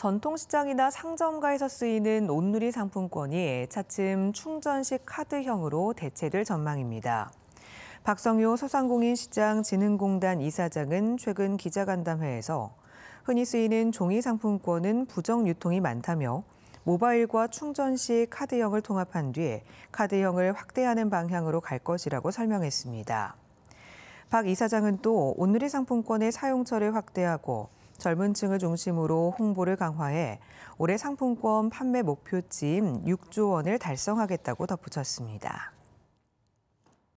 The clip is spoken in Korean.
전통시장이나 상점가에서 쓰이는 온누리 상품권이 차츰 충전식 카드형으로 대체될 전망입니다. 박성효 소상공인 시장 진흥공단 이사장은 최근 기자간담회에서 흔히 쓰이는 종이 상품권은 부정 유통이 많다며 모바일과 충전식 카드형을 통합한 뒤에 카드형을 확대하는 방향으로 갈 것이라고 설명했습니다. 박 이사장은 또 온누리 상품권의 사용처를 확대하고 젊은 층을 중심으로 홍보를 강화해 올해 상품권 판매 목표치인 6조 원을 달성하겠다고 덧붙였습니다.